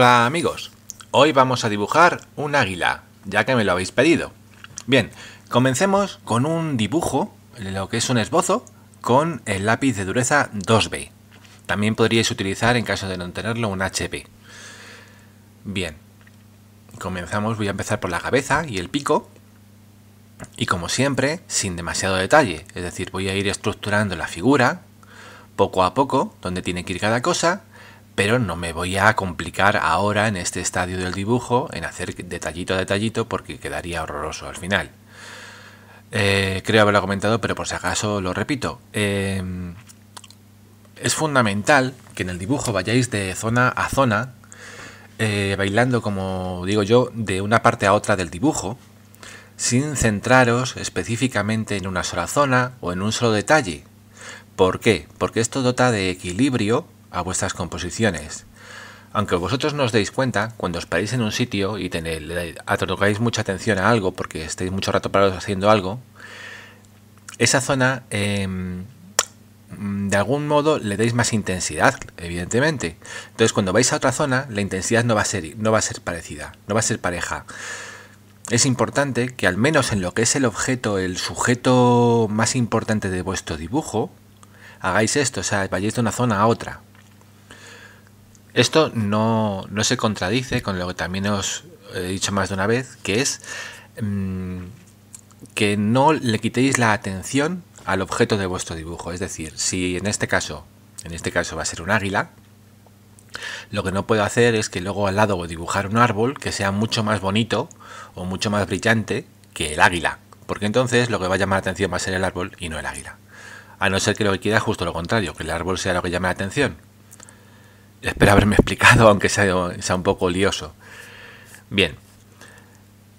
Hola amigos, hoy vamos a dibujar un águila, ya que me lo habéis pedido. Bien, comencemos con un dibujo, lo que es un esbozo, con el lápiz de dureza 2B. También podríais utilizar en caso de no tenerlo un HP. Bien, comenzamos, voy a empezar por la cabeza y el pico. Y como siempre, sin demasiado detalle, es decir, voy a ir estructurando la figura poco a poco, donde tiene que ir cada cosa, pero no me voy a complicar ahora en este estadio del dibujo en hacer detallito a detallito porque quedaría horroroso al final. Eh, creo haberlo comentado, pero por si acaso lo repito. Eh, es fundamental que en el dibujo vayáis de zona a zona, eh, bailando, como digo yo, de una parte a otra del dibujo, sin centraros específicamente en una sola zona o en un solo detalle. ¿Por qué? Porque esto dota de equilibrio a vuestras composiciones. Aunque vosotros no os deis cuenta, cuando os paráis en un sitio y tenéis, mucha atención a algo porque estéis mucho rato parados haciendo algo, esa zona em, de algún modo le dais más intensidad, evidentemente. Entonces, cuando vais a otra zona, la intensidad no va a ser, no va a ser parecida, no va a ser pareja. Es importante que al menos en lo que es el objeto, el sujeto más importante de vuestro dibujo, hagáis esto, o sea, vayáis de una zona a otra. Esto no, se contradice con lo que también os he dicho más de una vez, que es mm, que no le quitéis la atención al objeto de vuestro dibujo. Es decir, si en este caso, en este caso va a ser un águila, lo que no puedo hacer es que luego al lado dibujar un árbol que sea mucho más bonito o mucho más brillante que el águila, porque entonces lo que va a llamar la atención va a ser el árbol y no el águila. A no ser que lo que quiera es justo lo contrario, que el árbol sea lo que llame la atención, Espero haberme explicado, aunque sea, un poco lioso. Bien.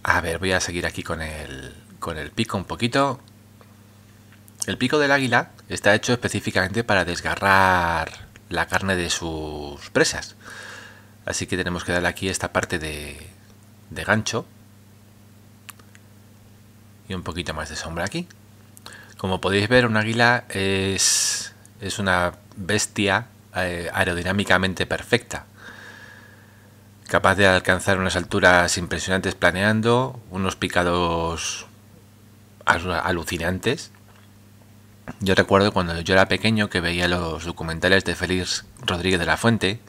A ver, voy a seguir aquí con el, con el pico un poquito. El pico del águila está hecho específicamente para desgarrar la carne de sus presas. Así que tenemos que darle aquí esta parte de, de gancho. Y un poquito más de sombra aquí. Como podéis ver, un águila es, es una bestia eh, aerodinámicamente perfecta, capaz de alcanzar unas alturas impresionantes planeando, unos picados alucinantes. Yo recuerdo cuando yo era pequeño que veía los documentales de Félix Rodríguez de la Fuente,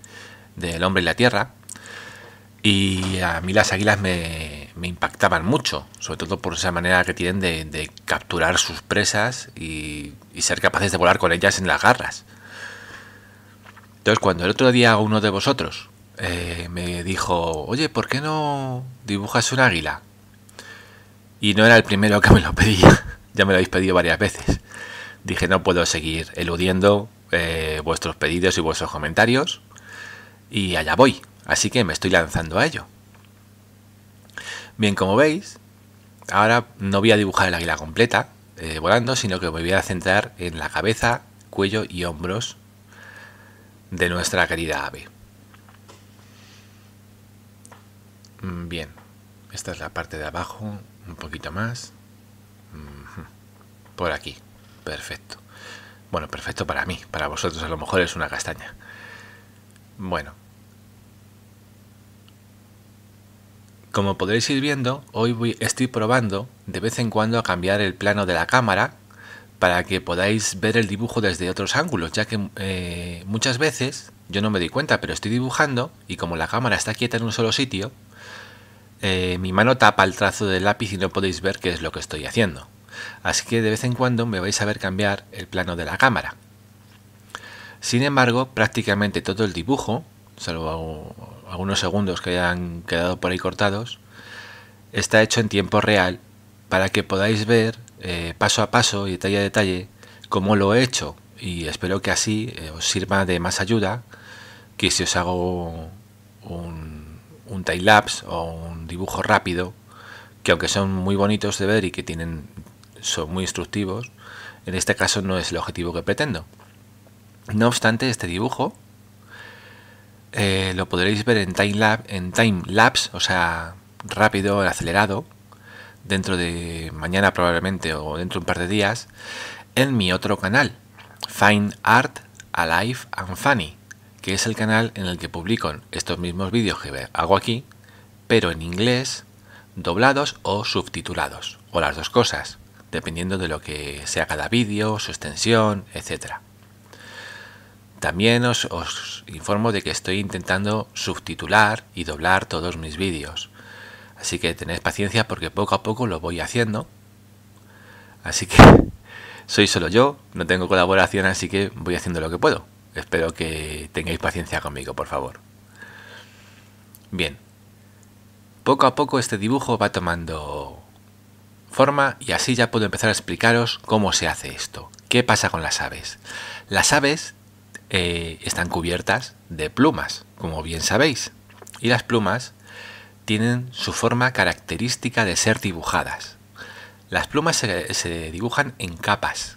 de El hombre y la tierra, y a mí las águilas me, impactaban mucho, sobre todo por esa manera que tienen de, capturar sus presas y, ser capaces de volar con ellas en las garras. Entonces, cuando el otro día uno de vosotros eh, me dijo, oye, ¿por qué no dibujas un águila? Y no era el primero que me lo pedía, ya me lo habéis pedido varias veces. Dije, no puedo seguir eludiendo eh, vuestros pedidos y vuestros comentarios. Y allá voy, así que me estoy lanzando a ello. Bien, como veis, ahora no voy a dibujar el águila completa eh, volando, sino que me voy a centrar en la cabeza, cuello y hombros de nuestra querida ave. Mm, bien, esta es la parte de abajo, un poquito más. Por aquí, perfecto. Bueno, perfecto para mí, para vosotros a lo mejor es una castaña. Bueno. Como podréis ir viendo, hoy voy, estoy probando de vez en cuando a cambiar el plano de la cámara para que podáis ver el dibujo desde otros ángulos, ya que eh, muchas veces yo no me doy cuenta, pero estoy dibujando y como la cámara está quieta en un solo sitio, eh, mi mano tapa el trazo del lápiz y no podéis ver qué es lo que estoy haciendo. Así que de vez en cuando me vais a ver cambiar el plano de la cámara. Sin embargo, prácticamente todo el dibujo, salvo algunos segundos que hayan quedado por ahí cortados, está hecho en tiempo real para que podáis ver eh, paso a paso y detalle a detalle cómo lo he hecho y espero que así eh, os sirva de más ayuda que si os hago un, time lapse o un dibujo rápido que aunque son muy bonitos de ver y que tienen son muy instructivos en este caso no es el objetivo que pretendo no obstante este dibujo eh, lo podréis ver en time, en time lapse o sea rápido acelerado dentro de mañana probablemente o dentro de un par de días, en mi otro canal, Fine Art Alive and Funny, que es el canal en el que publico estos mismos vídeos que hago aquí, pero en inglés, doblados o subtitulados, o las dos cosas, dependiendo de lo que sea cada vídeo, su extensión, etc. También os, os informo de que estoy intentando subtitular y doblar todos mis vídeos Así que tened paciencia porque poco a poco lo voy haciendo. Así que soy solo yo, no tengo colaboración, así que voy haciendo lo que puedo. Espero que tengáis paciencia conmigo, por favor. Bien. Poco a poco este dibujo va tomando forma y así ya puedo empezar a explicaros cómo se hace esto. ¿Qué pasa con las aves? Las aves eh, están cubiertas de plumas, como bien sabéis. Y las plumas tienen su forma característica de ser dibujadas. Las plumas se, dibujan en capas,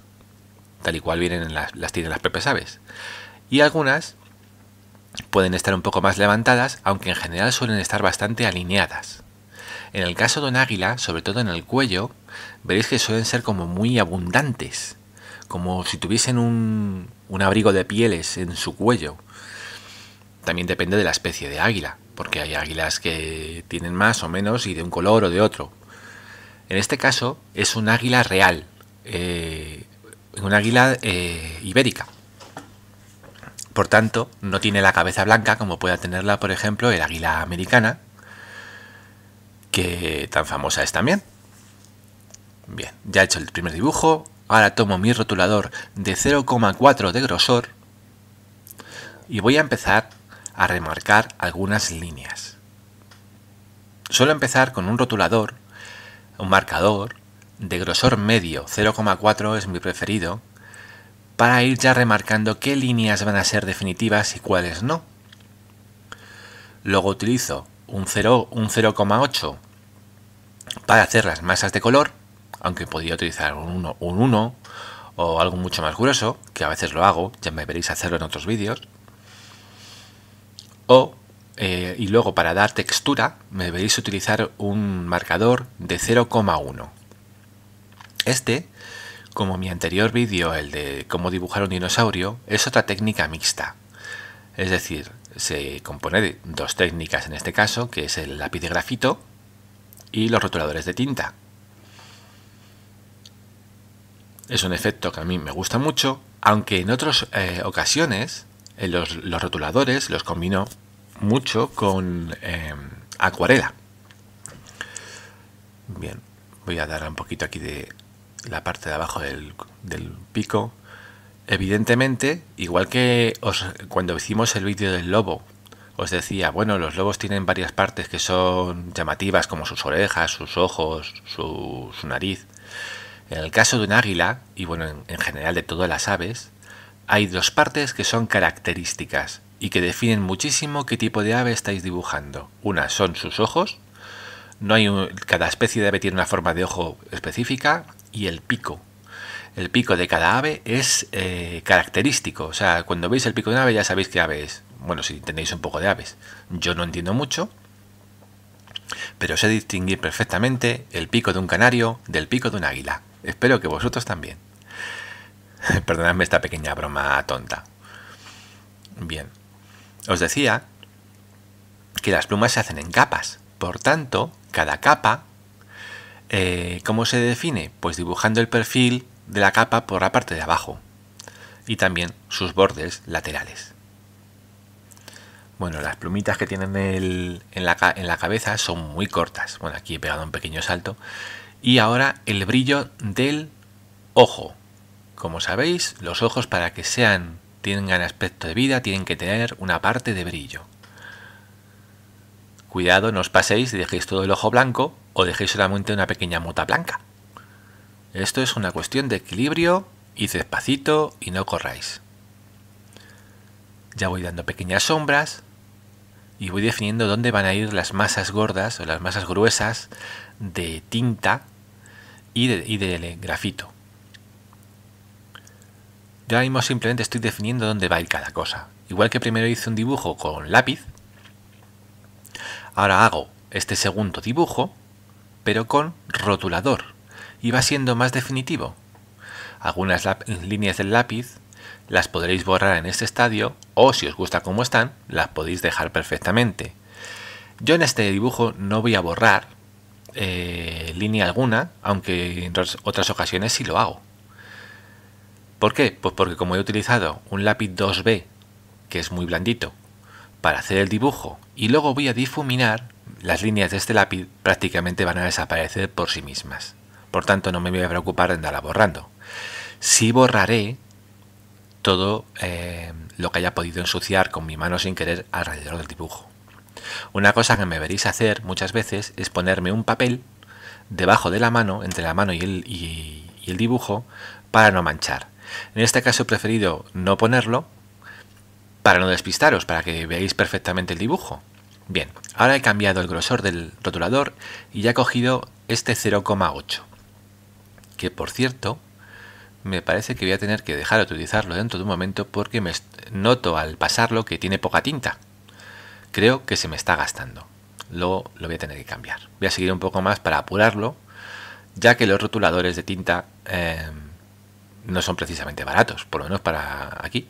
tal y cual vienen las, tienen las pepes aves. Y algunas pueden estar un poco más levantadas, aunque en general suelen estar bastante alineadas. En el caso de un águila, sobre todo en el cuello, veréis que suelen ser como muy abundantes, como si tuviesen un abrigo de pieles en su cuello. También depende de la especie de águila porque hay águilas que tienen más o menos y de un color o de otro. En este caso es un águila real, eh, un águila eh, ibérica. Por tanto, no tiene la cabeza blanca como pueda tenerla, por ejemplo, el águila americana, que tan famosa es también. Bien, ya he hecho el primer dibujo, ahora tomo mi rotulador de 0,4 de grosor y voy a empezar a remarcar algunas líneas. Suelo empezar con un rotulador, un marcador, de grosor medio, 0,4 es mi preferido, para ir ya remarcando qué líneas van a ser definitivas y cuáles no. Luego utilizo un 0,8 un para hacer las masas de color, aunque podría utilizar un 1, un 1 o algo mucho más grueso, que a veces lo hago, ya me veréis hacerlo en otros vídeos o, eh, y luego para dar textura me debéis utilizar un marcador de 0,1. Este, como mi anterior vídeo, el de cómo dibujar un dinosaurio, es otra técnica mixta. Es decir, se compone de dos técnicas en este caso, que es el lápiz de grafito y los rotuladores de tinta. Es un efecto que a mí me gusta mucho, aunque en otras eh, ocasiones eh, los, rotuladores los combino mucho con em, acuarela. Bien, voy a dar un poquito aquí de la parte de abajo del, pico. Evidentemente, igual que cuando hicimos el vídeo del lobo, os decía, bueno, los lobos tienen varias partes que son llamativas, como sus orejas, sus ojos, su, su nariz. En el caso de un águila, y bueno, en general de todas las aves, hay dos partes que son características y que definen muchísimo qué tipo de ave estáis dibujando. Una son sus ojos, no hay cada especie de ave tiene una forma de ojo específica y el pico. El pico de cada ave es eh, característico, o sea, cuando veis el pico de una ave ya sabéis qué ave es. Bueno, si tenéis un poco de aves, yo no entiendo mucho, pero sé distinguir perfectamente el pico de un canario del pico de un águila. Espero que vosotros también. Perdonadme esta pequeña broma tonta. Bien, os decía que las plumas se hacen en capas. Por tanto, cada capa, eh, ¿cómo se define? Pues dibujando el perfil de la capa por la parte de abajo y también sus bordes laterales. Bueno, las plumitas que tienen en la cabeza son muy cortas. Bueno, aquí he pegado un pequeño salto. Y ahora el brillo del ojo. Como sabéis, los ojos para que sean tengan aspecto de vida tienen que tener una parte de brillo. Cuidado, no os paséis y dejéis todo el ojo blanco o dejéis solamente una pequeña mota blanca. Esto es una cuestión de equilibrio, y despacito y no corráis. Ya voy dando pequeñas sombras y voy definiendo dónde van a ir las masas gordas o las masas gruesas de tinta y de, de grafito. Yo mismo simplemente estoy definiendo dónde va a ir cada cosa. Igual que primero hice un dibujo con lápiz, ahora hago este segundo dibujo, pero con rotulador. Y va siendo más definitivo. Algunas líneas del lápiz las podréis borrar en este estadio o si os gusta cómo están, las podéis dejar perfectamente. Yo en este dibujo no voy a borrar eh, línea alguna, aunque en otras ocasiones sí lo hago. ¿Por qué? Pues porque como he utilizado un lápiz 2B, que es muy blandito, para hacer el dibujo y luego voy a difuminar, las líneas de este lápiz prácticamente van a desaparecer por sí mismas. Por tanto, no me voy a preocupar de andarla borrando. Sí borraré todo eh, lo que haya podido ensuciar con mi mano sin querer alrededor del dibujo. Una cosa que me veréis hacer muchas veces es ponerme un papel debajo de la mano, entre la mano y y el dibujo, para no manchar. En este caso he preferido no ponerlo para no despistaros, para que veáis perfectamente el dibujo. Bien, ahora he cambiado el grosor del rotulador y ya he cogido este 0,8. Que por cierto, me parece que voy a tener que dejar de utilizarlo dentro de un momento porque me noto al pasarlo que tiene poca tinta. Creo que se me está gastando. Luego lo voy a tener que cambiar. Voy a seguir un poco más para apurarlo, ya que los rotuladores de tinta eh, no son precisamente baratos, por lo menos para aquí.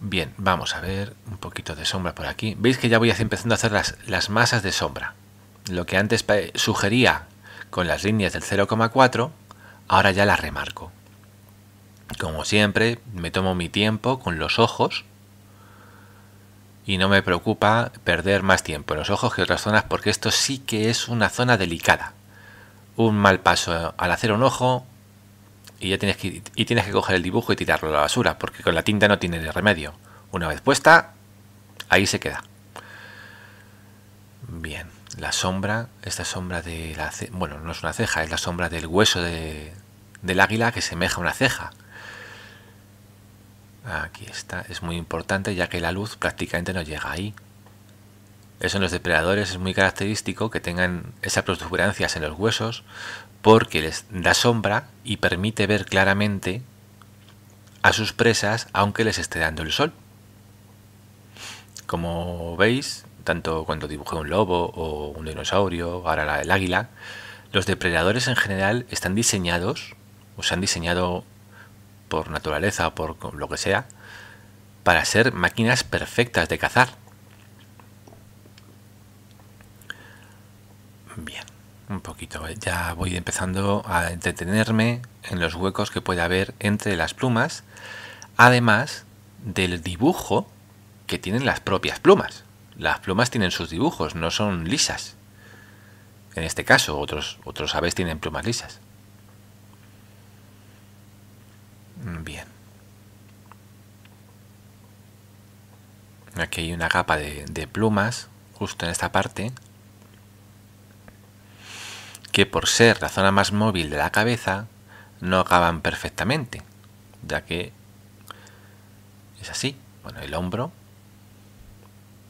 Bien, vamos a ver un poquito de sombra por aquí. Veis que ya voy empezando a hacer las, masas de sombra. Lo que antes sugería con las líneas del 0,4, ahora ya las remarco. Como siempre, me tomo mi tiempo con los ojos y no me preocupa perder más tiempo en los ojos que otras zonas porque esto sí que es una zona delicada un mal paso al hacer un ojo y ya tienes que, y tienes que coger el dibujo y tirarlo a la basura, porque con la tinta no tiene remedio. Una vez puesta, ahí se queda. Bien, la sombra, esta sombra de la bueno, no es una ceja, es la sombra del hueso del águila que semeja una ceja. Aquí está, es muy importante ya que la luz prácticamente no llega ahí. Eso en los depredadores es muy característico que tengan esas protuberancias en los huesos porque les da sombra y permite ver claramente a sus presas aunque les esté dando el sol. Como veis, tanto cuando dibujé un lobo o un dinosaurio, ahora la del águila, los depredadores en general están diseñados, o se han diseñado por naturaleza o por lo que sea, para ser máquinas perfectas de cazar. bien. Un poquito, ya voy empezando a entretenerme en los huecos que puede haber entre las plumas, además del dibujo que tienen las propias plumas. Las plumas tienen sus dibujos, no son lisas. En este caso, otros, otros aves tienen plumas lisas. Bien. Aquí hay una capa de plumas, justo en esta parte, que por ser la zona más móvil de la cabeza no acaban perfectamente, ya que es así. Bueno, el hombro,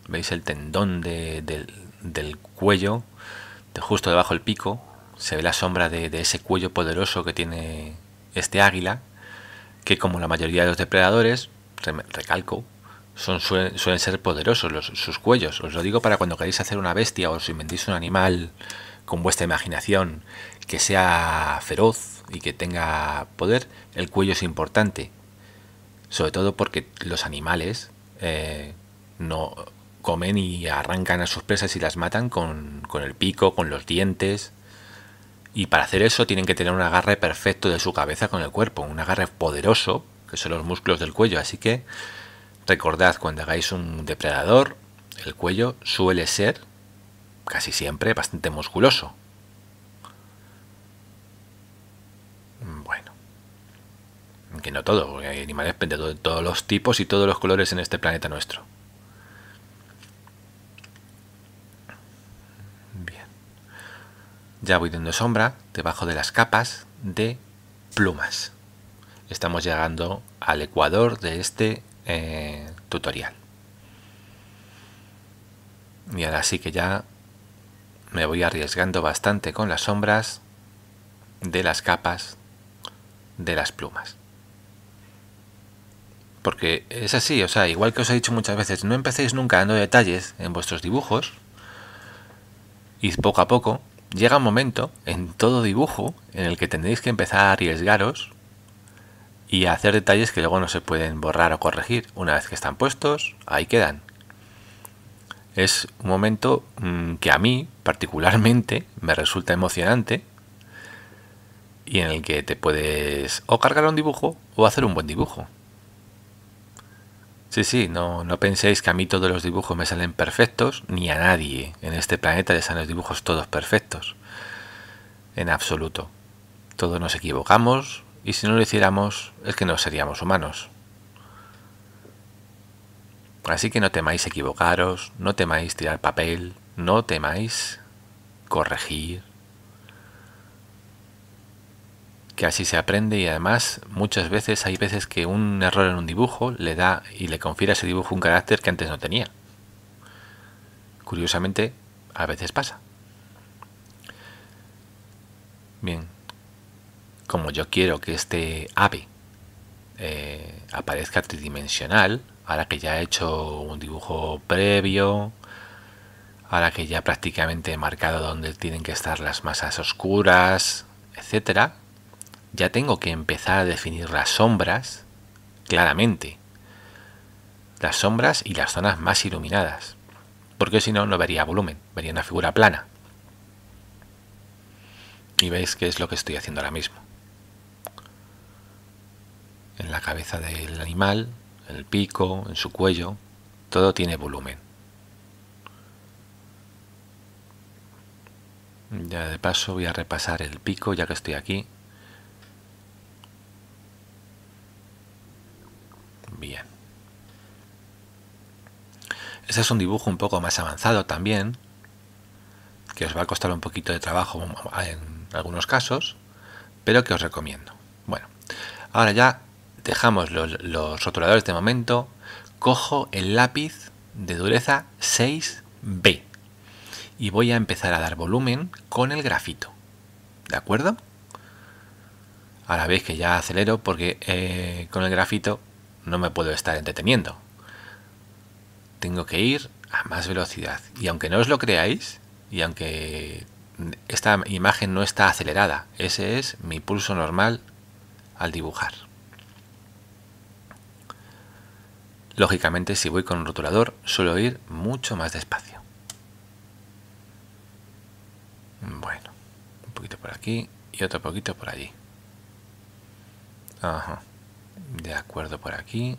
veis el tendón del, del, cuello, de justo debajo del pico, se ve la sombra de, ese cuello poderoso que tiene este águila, que como la mayoría de los depredadores, recalco, suelen, ser poderosos los, sus cuellos. Os lo digo para cuando queréis hacer una bestia o os inventéis un animal con vuestra imaginación que sea feroz y que tenga poder, el cuello es importante. Sobre todo porque los animales eh, no comen y arrancan a sus presas y las matan con, con el pico, con los dientes. Y para hacer eso tienen que tener un agarre perfecto de su cabeza con el cuerpo, un agarre poderoso, que son los músculos del cuello. Así que recordad, cuando hagáis un depredador, el cuello suele ser casi siempre bastante musculoso. Bueno, que no todo, hay animales de todos los tipos y todos los colores en este planeta nuestro. Bien. Ya voy dando sombra debajo de las capas de plumas. Estamos llegando al ecuador de este eh, tutorial. Y ahora sí que ya me voy arriesgando bastante con las sombras de las capas de las plumas. Porque es así, o sea, igual que os he dicho muchas veces, no empecéis nunca dando detalles en vuestros dibujos. Y poco a poco llega un momento en todo dibujo en el que tendréis que empezar a arriesgaros y a hacer detalles que luego no se pueden borrar o corregir. Una vez que están puestos, ahí quedan es un momento mm, que a mí particularmente me resulta emocionante y en el que te puedes o cargar un dibujo o hacer un buen dibujo. Sí, sí, no, no penséis que a mí todos los dibujos me salen perfectos, ni a nadie en este planeta le salen los dibujos todos perfectos. En absoluto. Todos nos equivocamos y si no lo hiciéramos es que no seríamos humanos. Así que no temáis equivocaros, no temáis tirar papel, no temáis corregir. Que así se aprende y además muchas veces hay veces que un error en un dibujo le da y le confiere a ese dibujo un carácter que antes no tenía. Curiosamente, a veces pasa. Bien, como yo quiero que este ave eh, aparezca tridimensional, ahora que ya he hecho un dibujo previo, ahora que ya prácticamente he marcado dónde tienen que estar las masas oscuras, etcétera, ya tengo que empezar a definir las sombras claramente. Las sombras y las zonas más iluminadas. Porque si no, no vería volumen, vería una figura plana. Y veis qué es lo que estoy haciendo ahora mismo. En la cabeza del animal el pico, en su cuello, todo tiene volumen. Ya de paso voy a repasar el pico ya que estoy aquí. Bien. Este es un dibujo un poco más avanzado también, que os va a costar un poquito de trabajo en algunos casos, pero que os recomiendo. Bueno, ahora ya dejamos los, rotuladores de momento, cojo el lápiz de dureza 6B y voy a empezar a dar volumen con el grafito. ¿De acuerdo? Ahora veis que ya acelero porque eh, con el grafito no me puedo estar entreteniendo. Tengo que ir a más velocidad. Y aunque no os lo creáis, y aunque esta imagen no está acelerada, ese es mi pulso normal al dibujar. Lógicamente si voy con un rotulador suelo ir mucho más despacio. Bueno, un poquito por aquí y otro poquito por allí. De acuerdo por aquí.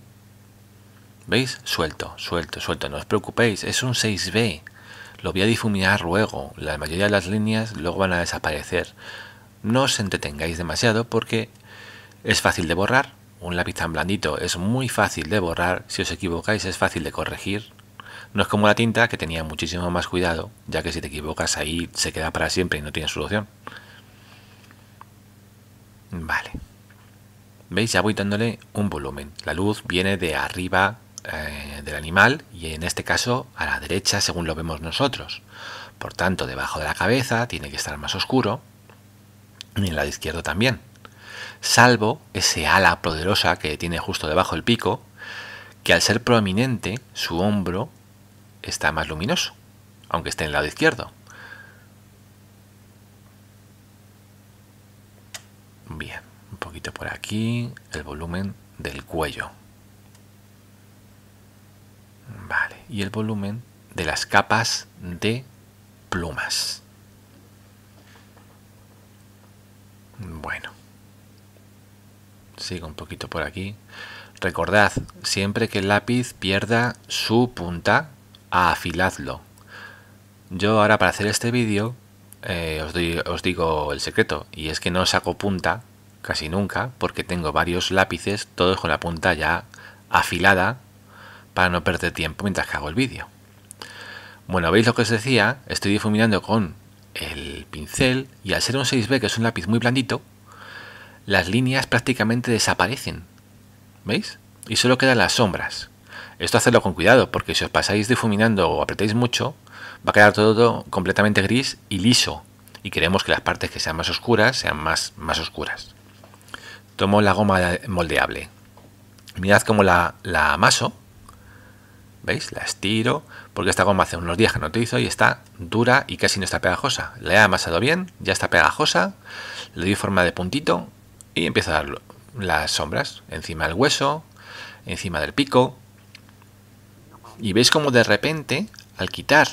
¿Veis? Suelto, suelto, suelto. No os preocupéis, es un 6B. Lo voy a difuminar luego. La mayoría de las líneas luego van a desaparecer. No os entretengáis demasiado porque es fácil de borrar un lápiz tan blandito es muy fácil de borrar, si os equivocáis es fácil de corregir. No es como la tinta que tenía muchísimo más cuidado, ya que si te equivocas ahí se queda para siempre y no tiene solución. Vale. ¿Veis? Ya voy dándole un volumen. La luz viene de arriba eh, del animal y en este caso a la derecha según lo vemos nosotros. Por tanto, debajo de la cabeza tiene que estar más oscuro y en la izquierdo también salvo ese ala poderosa que tiene justo debajo el pico, que al ser prominente, su hombro está más luminoso, aunque esté en el lado izquierdo. Bien, un poquito por aquí, el volumen del cuello. Vale, y el volumen de las capas de plumas. Bueno sigo un poquito por aquí. Recordad, siempre que el lápiz pierda su punta, ah, afiladlo. Yo ahora para hacer este vídeo eh, os, os digo el secreto, y es que no saco punta casi nunca, porque tengo varios lápices, todos con la punta ya afilada, para no perder tiempo mientras que hago el vídeo. Bueno, veis lo que os decía, estoy difuminando con el pincel, y al ser un 6B, que es un lápiz muy blandito, las líneas prácticamente desaparecen. ¿Veis? Y solo quedan las sombras. Esto hacerlo con cuidado, porque si os pasáis difuminando o apretáis mucho, va a quedar todo completamente gris y liso. Y queremos que las partes que sean más oscuras sean más, más oscuras. Tomo la goma moldeable. Mirad cómo la, la amaso. ¿Veis? La estiro, porque esta goma hace unos días que no utilizo y está dura y casi no está pegajosa. La he amasado bien, ya está pegajosa, le doy forma de puntito y empieza a dar las sombras encima del hueso, encima del pico. Y veis como de repente, al quitar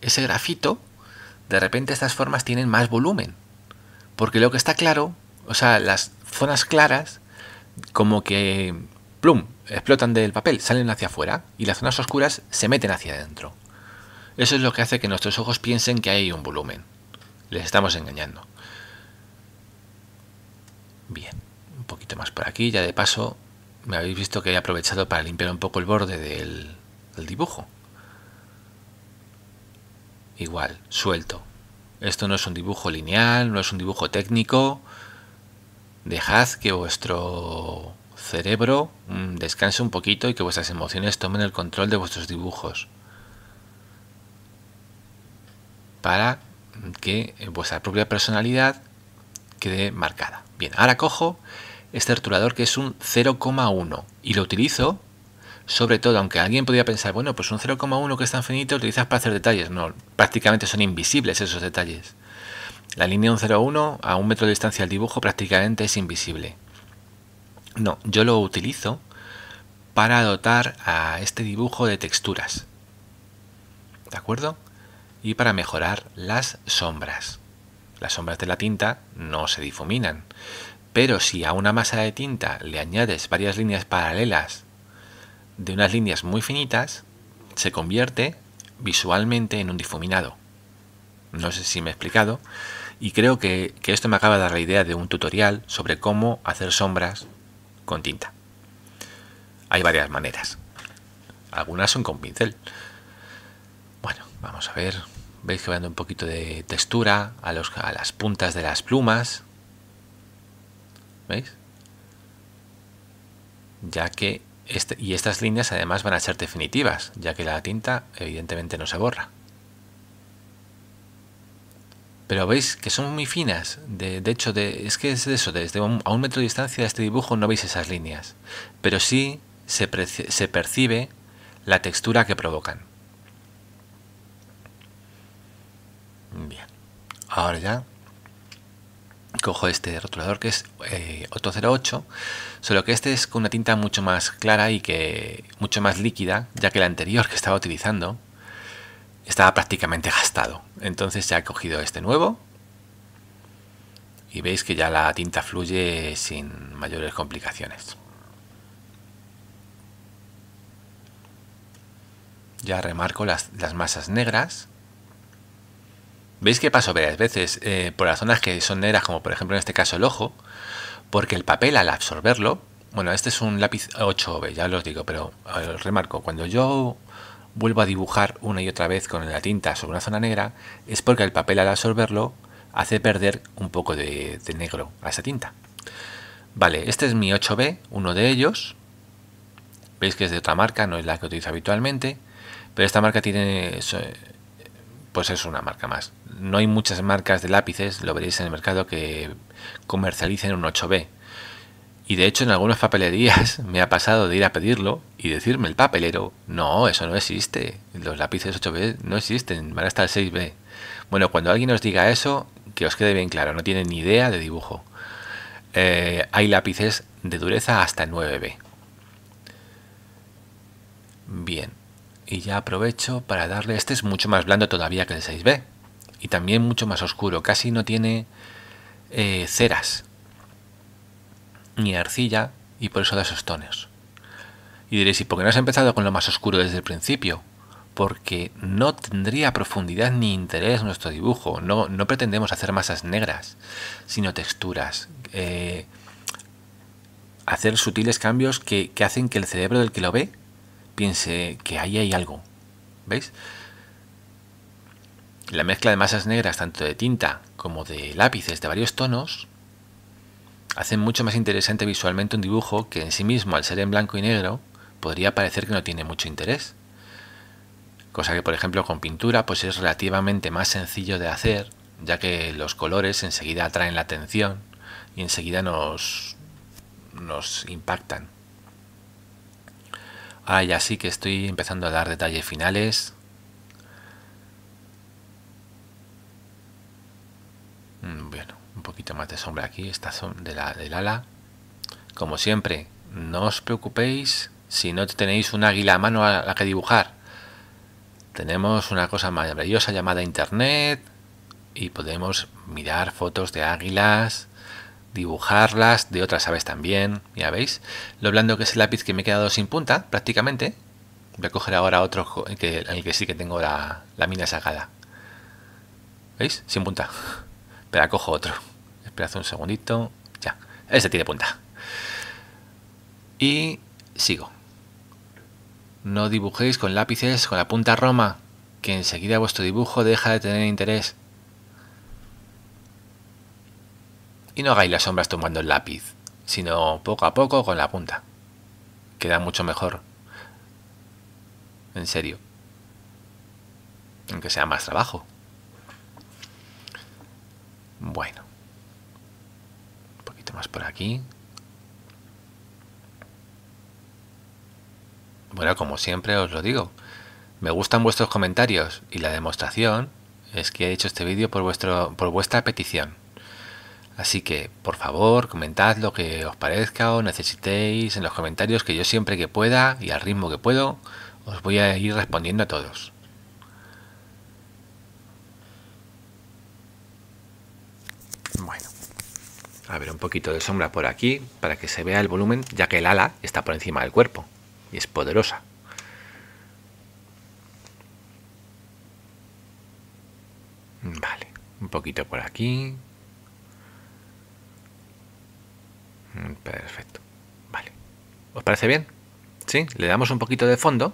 ese grafito, de repente estas formas tienen más volumen. Porque lo que está claro, o sea, las zonas claras, como que, plum, explotan del papel, salen hacia afuera y las zonas oscuras se meten hacia adentro. Eso es lo que hace que nuestros ojos piensen que hay un volumen. Les estamos engañando. Bien, un poquito más por aquí. Ya de paso me habéis visto que he aprovechado para limpiar un poco el borde del, dibujo. Igual, suelto. Esto no es un dibujo lineal, no es un dibujo técnico. Dejad que vuestro cerebro mm, descanse un poquito y que vuestras emociones tomen el control de vuestros dibujos. Para que vuestra propia personalidad quede marcada. Bien, ahora cojo este rotulador que es un 0,1 y lo utilizo, sobre todo, aunque alguien podría pensar, bueno, pues un 0,1 que es tan finito, utilizas para hacer detalles. No, prácticamente son invisibles esos detalles. La línea 0,1 a un metro de distancia del dibujo prácticamente es invisible. No, yo lo utilizo para dotar a este dibujo de texturas. ¿De acuerdo? Y para mejorar las sombras. Las sombras de la tinta no se difuminan, pero si a una masa de tinta le añades varias líneas paralelas de unas líneas muy finitas, se convierte visualmente en un difuminado. No sé si me he explicado, y creo que, esto me acaba de dar la idea de un tutorial sobre cómo hacer sombras con tinta. Hay varias maneras. Algunas son con pincel. Bueno, vamos a ver. Veis que va dando un poquito de textura a, a las puntas de las plumas. ¿Veis? Ya que este, y estas líneas además van a ser definitivas, ya que la tinta evidentemente no se borra. Pero veis que son muy finas. De, hecho, de, es que es eso, desde a un metro de distancia de este dibujo no veis esas líneas. Pero sí se percibe la textura que provocan. Bien. Ahora ya cojo este rotulador que es 808, eh, solo que este es con una tinta mucho más clara y que mucho más líquida, ya que el anterior que estaba utilizando estaba prácticamente gastado. Entonces ya he cogido este nuevo y veis que ya la tinta fluye sin mayores complicaciones. Ya remarco las, las masas negras Veis que paso varias veces eh, por las zonas que son negras, como por ejemplo en este caso el ojo, porque el papel al absorberlo, bueno, este es un lápiz 8B, ya os digo, pero os remarco, cuando yo vuelvo a dibujar una y otra vez con la tinta sobre una zona negra, es porque el papel al absorberlo hace perder un poco de, de negro a esa tinta. Vale, este es mi 8B, uno de ellos. Veis que es de otra marca, no es la que utilizo habitualmente, pero esta marca tiene pues es una marca más. No hay muchas marcas de lápices, lo veréis en el mercado, que comercialicen un 8B. Y de hecho en algunas papelerías me ha pasado de ir a pedirlo y decirme el papelero, no, eso no existe, los lápices 8B no existen, van hasta el 6B. Bueno, cuando alguien os diga eso, que os quede bien claro, no tiene ni idea de dibujo. Eh, hay lápices de dureza hasta 9B. Bien, y ya aprovecho para darle, este es mucho más blando todavía que el 6B y también mucho más oscuro, casi no tiene eh, ceras ni arcilla y por eso da esos tonos. Y diréis, ¿y por qué no has empezado con lo más oscuro desde el principio? Porque no tendría profundidad ni interés nuestro dibujo, no, pretendemos hacer masas negras, sino texturas. Eh, hacer sutiles cambios que hacen que el cerebro del que lo ve piense que ahí hay algo. ¿Veis? La mezcla de masas negras, tanto de tinta como de lápices de varios tonos, hacen mucho más interesante visualmente un dibujo que en sí mismo, al ser en blanco y negro, podría parecer que no tiene mucho interés. Cosa que, por ejemplo, con pintura pues es relativamente más sencillo de hacer, ya que los colores enseguida atraen la atención y enseguida nos, nos impactan. Ah, ya sí que estoy empezando a dar detalles finales. Mm, bueno, un poquito más de sombra aquí, esta zona de la, del ala. Como siempre, no os preocupéis si no tenéis un águila a mano a la que dibujar. Tenemos una cosa maravillosa llamada Internet y podemos mirar fotos de águilas, dibujarlas, de otras aves también, ya veis. Lo blando que es el lápiz que me he quedado sin punta, prácticamente. Voy a coger ahora otro que, el que sí que tengo la, la mina sacada. ¿Veis? Sin punta. Pero cojo otro. Espera un segundito. Ya, este tiene punta. Y sigo. No dibujéis con lápices con la punta roma, que enseguida vuestro dibujo deja de tener interés. Y no hagáis las sombras tomando el lápiz, sino poco a poco con la punta. Queda mucho mejor. En serio. Aunque sea más trabajo. Bueno. Un poquito más por aquí. Bueno, como siempre os lo digo, me gustan vuestros comentarios y la demostración es que he hecho este vídeo por, vuestro, por vuestra petición. Así que, por favor, comentad lo que os parezca o necesitéis en los comentarios que yo siempre que pueda y al ritmo que puedo, os voy a ir respondiendo a todos. Bueno, a ver un poquito de sombra por aquí para que se vea el volumen, ya que el ala está por encima del cuerpo y es poderosa. Vale, un poquito por aquí, Mm, perfecto. Vale. ¿Os parece bien? Sí, le damos un poquito de fondo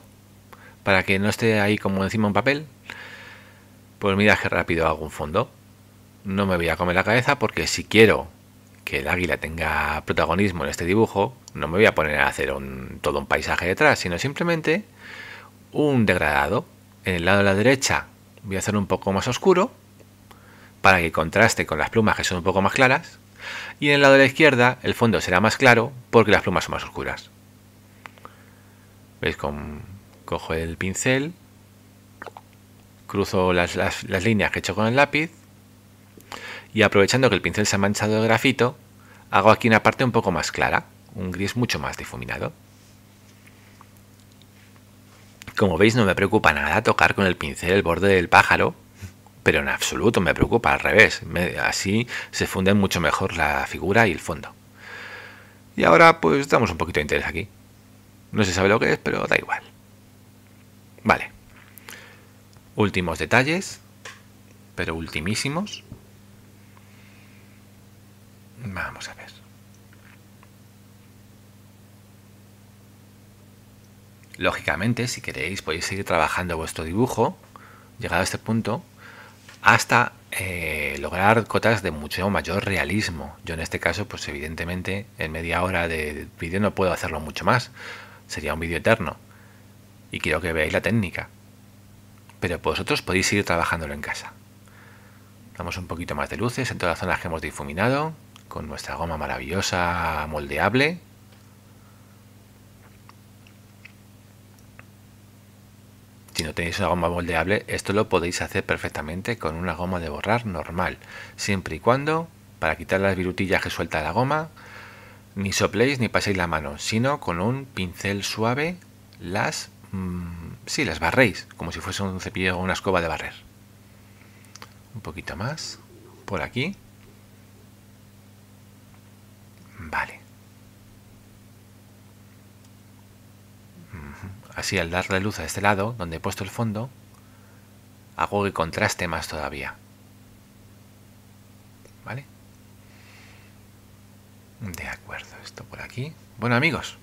para que no esté ahí como encima un papel. Pues mira qué rápido hago un fondo. No me voy a comer la cabeza porque si quiero que el águila tenga protagonismo en este dibujo, no me voy a poner a hacer todo un paisaje detrás, sino simplemente un degradado. En el lado de la derecha voy a hacer un poco más oscuro para que contraste con las plumas que son un poco más claras y en el lado de la izquierda el fondo será más claro porque las plumas son más oscuras. ¿Veis? cojo el pincel, cruzo las, las líneas que he hecho con el lápiz y aprovechando que el pincel se ha manchado de grafito, hago aquí una parte un poco más clara, un gris mucho más difuminado. Como veis no me preocupa nada tocar con el pincel el borde del pájaro pero en absoluto me preocupa, al revés, así se funden mucho mejor la figura y el fondo. Y ahora pues damos un poquito de interés aquí. No se sabe lo que es, pero da igual. Vale. Últimos detalles, pero ultimísimos. Vamos a ver. Lógicamente, si queréis, podéis seguir trabajando vuestro dibujo. Llegado a este punto, hasta eh, lograr cotas de mucho mayor realismo. Yo en este caso, pues evidentemente, en media hora de vídeo no puedo hacerlo mucho más. Sería un vídeo eterno. Y quiero que veáis la técnica. Pero vosotros podéis seguir trabajándolo en casa. Damos un poquito más de luces en todas las zonas que hemos difuminado, con nuestra goma maravillosa moldeable, Si no tenéis una goma moldeable, esto lo podéis hacer perfectamente con una goma de borrar normal, siempre y cuando, para quitar las virutillas que suelta la goma, ni sopléis ni paséis la mano, sino con un pincel suave las, mm, sí, las barréis, como si fuese un cepillo o una escoba de barrer. Un poquito más, por aquí. Vale. Así al darle luz a este lado, donde he puesto el fondo, hago que contraste más todavía. ¿Vale? De acuerdo, esto por aquí. Bueno amigos,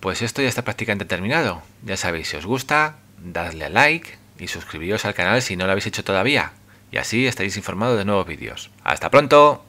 pues esto ya está prácticamente terminado. Ya sabéis, si os gusta, dadle a like y suscribiros al canal si no lo habéis hecho todavía. Y así estaréis informados de nuevos vídeos. ¡Hasta pronto!